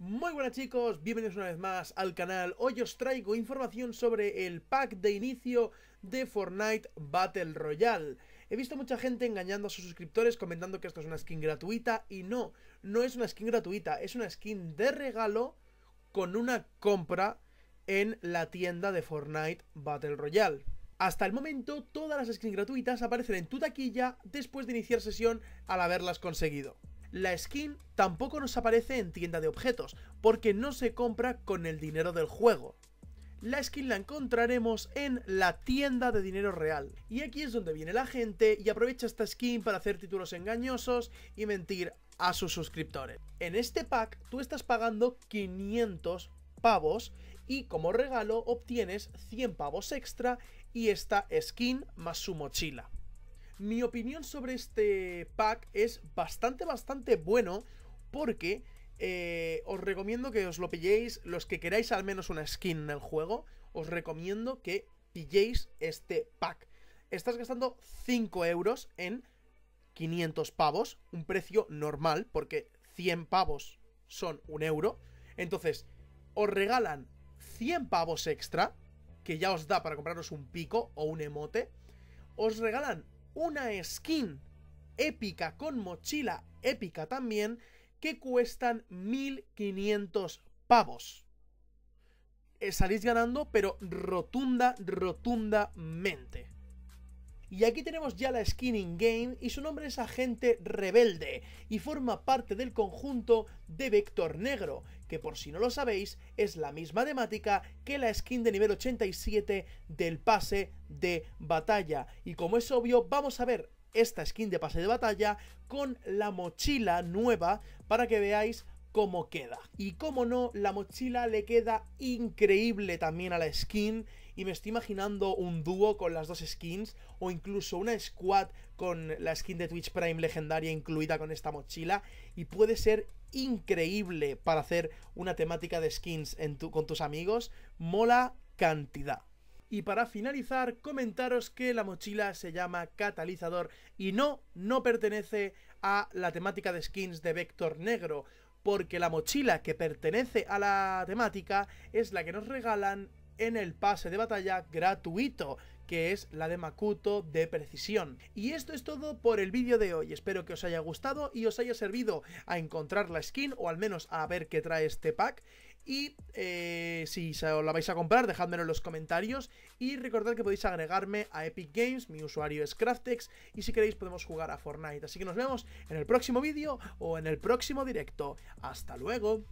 Muy buenas chicos, bienvenidos una vez más al canal. Hoy os traigo información sobre el pack de inicio de Fortnite Battle Royale. He visto mucha gente engañando a sus suscriptores comentando que esto es una skin gratuita y no, no es una skin gratuita, es una skin de regalo con una compra en la tienda de Fortnite Battle Royale. Hasta el momento, todas las skins gratuitas aparecen en tu taquilla después de iniciar sesión al haberlas conseguido. La skin tampoco nos aparece en tienda de objetos, porque no se compra con el dinero del juego. La skin la encontraremos en la tienda de dinero real. Y aquí es donde viene la gente y aprovecha esta skin para hacer títulos engañosos y mentir a sus suscriptores. En este pack tú estás pagando 500 pavos y como regalo obtienes 100 pavos extra y esta skin más su mochila. Mi opinión sobre este pack es bastante, bastante bueno porque eh, os recomiendo que os lo pilléis, los que queráis al menos una skin en el juego, os recomiendo que pilléis este pack. Estás gastando 5 euros en 500 pavos, un precio normal, porque 100 pavos son un euro. Entonces, os regalan 100 pavos extra, que ya os da para compraros un pico o un emote. Os regalan una skin épica con mochila épica también que cuestan 1500 pavos. Eh, salís ganando, pero rotunda, rotundamente. Y aquí tenemos ya la skin in-game y su nombre es Agente Rebelde y forma parte del conjunto de Vector Negro, que por si no lo sabéis es la misma temática que la skin de nivel 87 del pase de batalla. Y como es obvio, vamos a ver esta skin de pase de batalla con la mochila nueva para que veáis cómo queda. Y como no, la mochila le queda increíble también a la skin y me estoy imaginando un dúo con las dos skins o incluso una squad con la skin de Twitch Prime legendaria incluida con esta mochila y puede ser increíble para hacer una temática de skins con tus amigos, mola cantidad. Y para finalizar, comentaros que la mochila se llama Catalizador y no, no pertenece a la temática de skins de Vector Negro porque la mochila que pertenece a la temática es la que nos regalan en el pase de batalla gratuito, que es la de Makuto de precisión. Y esto es todo por el vídeo de hoy, espero que os haya gustado y os haya servido a encontrar la skin o al menos a ver qué trae este pack. Y eh, si os la vais a comprar, Dejadmelo en los comentarios. Y recordad que podéis agregarme a Epic Games, mi usuario es Craftex. Y si queréis, podemos jugar a Fortnite. Así que nos vemos en el próximo vídeo o en el próximo directo. ¡Hasta luego!